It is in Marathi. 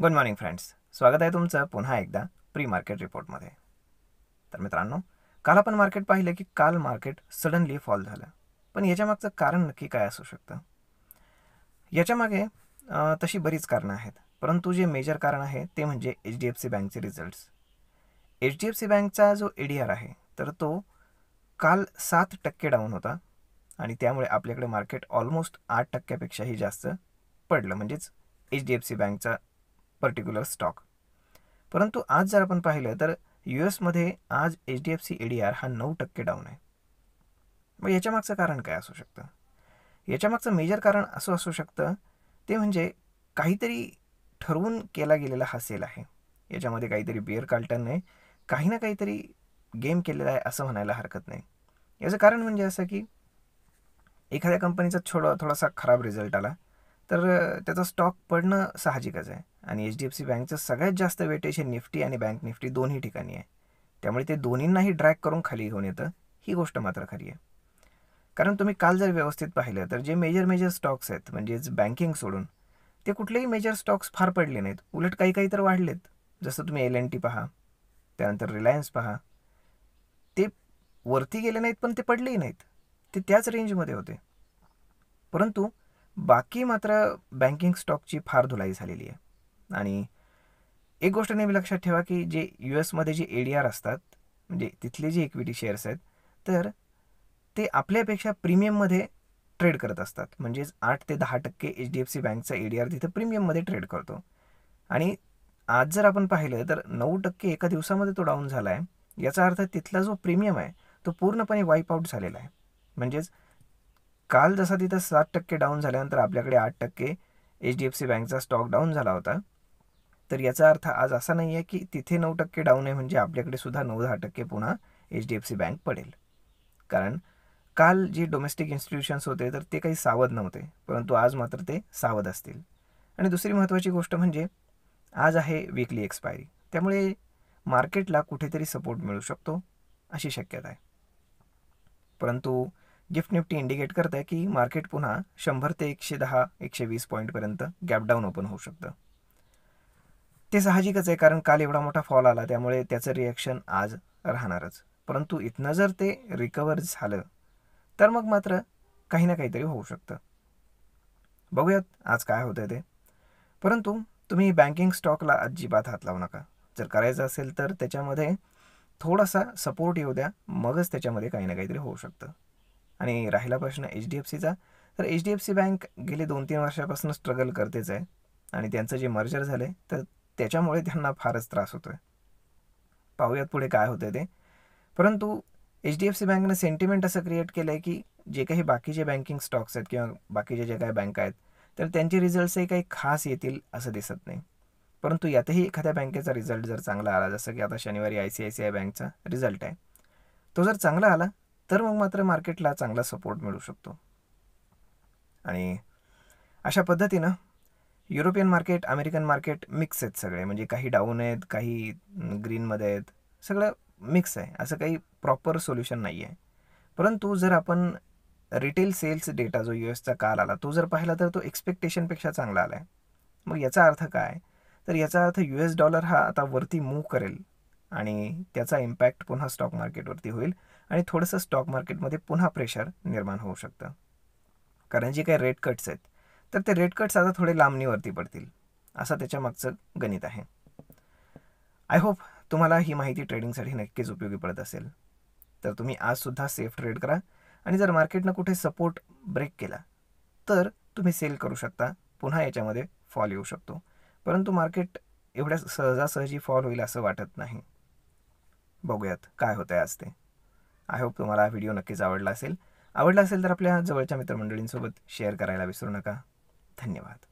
गुड मॉर्निंग फ्रेंड्स स्वागत आहे तुमचं पुन्हा एकदा प्री मार्केट रिपोर्टमध्ये तर मित्रांनो काल आपण मार्केट पाहिलं की काल मार्केट सडनली फॉल झालं पण याच्यामागचं कारण नक्की काय असू शकतं याच्यामागे तशी बरीच कारणं आहेत परंतु जे मेजर कारण आहे ते म्हणजे एच डी एफ सी बँकचे results H D F C बँकचा जो ए डी आर आहे तर तो काल सात टक्के डाऊन होता आणि त्यामुळे आपल्याकडे मार्केट ऑलमोस्ट आठ टक्क्यापेक्षाही जास्त पडलं म्हणजेच एच डी एफ सी बँकचा पर्टिक्युलर स्टॉक परंतु आज जर आपण पाहिलं तर यू एसमध्ये आज H D F C A D R हा नऊ टक्के डाऊन आहे मग याच्यामागचं कारण काय असू शकतं याच्यामागचं मेजर कारण असं असू शकतं ते म्हणजे काहीतरी ठरवून केला गेलेला हा सेल आहे याच्यामध्ये काहीतरी बिअर नाही काही ना काहीतरी गेम केलेला आहे असं म्हणायला हरकत नाही याचं कारण म्हणजे असं की एखाद्या कंपनीचा थोडा थोडासा खराब रिझल्ट आला तर त्याचा स्टॉक पडणं साहजिकच आहे आणि एच डी एफ सी बँकचं सगळ्यात जास्त वेटेज हे निफ्टी आणि बँक निफ्टी दोन्ही ठिकाणी आहे त्यामुळे ते दोन्हींनाही ड्रॅग करून खाली घेऊन येतं ही गोष्ट मात्र खरी आहे कारण तुम्ही काल जर व्यवस्थित पाहिलं तर जे मेजर मेजर स्टॉक्स आहेत म्हणजेच बँकिंग सोडून ते कुठलेही मेजर स्टॉक्स फार पडले नाहीत उलट काही काही तर वाढलेत जसं तुम्ही एल एन टी पहा त्यानंतर रिलायन्स पहा ते वरती गेले नाहीत पण ते पडलेही नाहीत ते त्याच रेंजमध्ये होते परंतु बाकी मात्र बँकिंग स्टॉकची फार धुलाई झालेली आहे आणि एक गोष्ट नेहमी लक्षात ठेवा की जे यू एसमध्ये जे ए डी आर असतात म्हणजे तिथले जे इक्विटी शेअर्स आहेत तर ते आपल्यापेक्षा प्रीमियममध्ये ट्रेड करत असतात म्हणजेच आठ ते दहा टक्के एच डी एफ सी बँकचा ए डी आर तिथं प्रीमियममध्ये ट्रेड करतो आणि आज जर आपण पाहिलं तर नऊ टक्के एका दिवसामध्ये तो डाऊन झाला आहे याचा अर्थ तिथला जो प्रीमियम आहे तो पूर्णपणे वाईप आऊट झालेला आहे म्हणजेच काल जसा तिथं सात टक्के डाऊन झाल्यानंतर आपल्याकडे आठ टक्के एच डी एफ सी बँकचा स्टॉक डाऊन झाला होता तर याचा अर्थ आज असा नाही आहे की तिथे नऊ टक्के डाऊन आहे म्हणजे आपल्याकडे सुद्धा नऊ दहा टक्के पुन्हा H D F C bank पडेल कारण काल जे डोमेस्टिक इन्स्टिट्युशन्स होते तर ते काही सावध नव्हते परंतु आज मात्र ते सावध असतील आणि दुसरी महत्त्वाची गोष्ट म्हणजे आज आहे वीकली एक्सपायरी त्यामुळे मार्केटला कुठेतरी सपोर्ट मिळू शकतो अशी शक्यता आहे परंतु गिफ्ट निफ्टी इंडिकेट करत आहे की मार्केट पुन्हा शंभर ते एकशे दहा एकशे वीस पॉईंटपर्यंत गॅप डाऊन ओपन होऊ शकतं ते साहजिकच आहे कारण काल एवढा मोठा फॉल आला त्यामुळे त्याचं रिॲक्शन आज राहणारच परंतु इथनं जर ते रिकवर झालं तर मग मात्र काही ना काहीतरी होऊ शकतं बघूयात आज काय होतं ते परंतु तुम्ही बँकिंग स्टॉकला अजिबात हात लावू नका जर करायचं असेल तर त्याच्यामध्ये थोडासा सपोर्ट येऊ द्या मगच त्याच्यामध्ये काही ना काहीतरी होऊ शकतं आणि राहिला प्रश्न एच डी एफ सीचा तर H D F C bank गेले दोन तीन वर्षापासून स्ट्रगल करतेच आहे आणि त्यांचं जे मर्जर झालं तर त्याच्यामुळे त्यांना फारच त्रास होतोय पाहूयात पुढे काय होतं ते परंतु एच डी एफ सी बँकनं सेंटिमेंट असं क्रिएट केलं आहे की जे काही बाकीचे बँकिंग स्टॉक्स आहेत किंवा बाकीचे जे काही बँका आहेत तर त्यांचे रिझल्ट्स काही खास येतील असं दिसत नाही परंतु यातही एखाद्या बँकेचा रिझल्ट जर चांगला आला जसं की आता शनिवारी I C I C I बँकचा रिझल्ट आहे तो जर चांगला आला तर मग मात्र मार्केटला चांगला सपोर्ट मिळू शकतो आणि अशा पद्धतीनं European market American market mix आहेत सगळे म्हणजे काही डाऊन आहेत काही ग्रीनमध्ये आहेत सगळं मिक्स आहे असं काही प्रॉपर सोल्युशन नाही आहे परंतु जर आपण रिटेल सेल्स डेटा जो यू एसचा काल आला तो जर पाहिला तर तो एक्सपेक्टेशनपेक्षा चांगला आला आहे मग याचा अर्थ काय तर याचा अर्थ यू एस डॉलर हा आता वरती मूव्ह करेल आणि त्याचा इम्पॅक्ट पुन्हा स्टॉक मार्केटवरती होईल आणि थोडंसं स्टॉक मार्केटमध्ये पुन्हा प्रेशर निर्माण होऊ शकतं कारण जे काही रेट कट्स आहेत तर ते रेड कट्स आता थोडे लांबणीवरती पडतील असं मागचं गणित आहे आय होप तुम्हाला ही माहिती ट्रेडिंगसाठी नक्कीच उपयोगी पडत असेल तर तुम्ही आजसुद्धा सेफ ट्रेड करा आणि जर मार्केटनं कुठे सपोर्ट ब्रेक केला तर तुम्ही सेल करू शकता पुन्हा याच्यामध्ये फॉल येऊ शकतो परंतु मार्केट एवढ्या सहजासहजी फॉल होईल असं वाटत नाही बघूयात काय होतं आहे आज ते आय होप तुम्हाला हा व्हिडिओ नक्कीच आवडला असेल आवडला असेल तर आपल्या जवळच्या मित्रमंडळींसोबत शेअर करायला विसरू नका धन्यवाद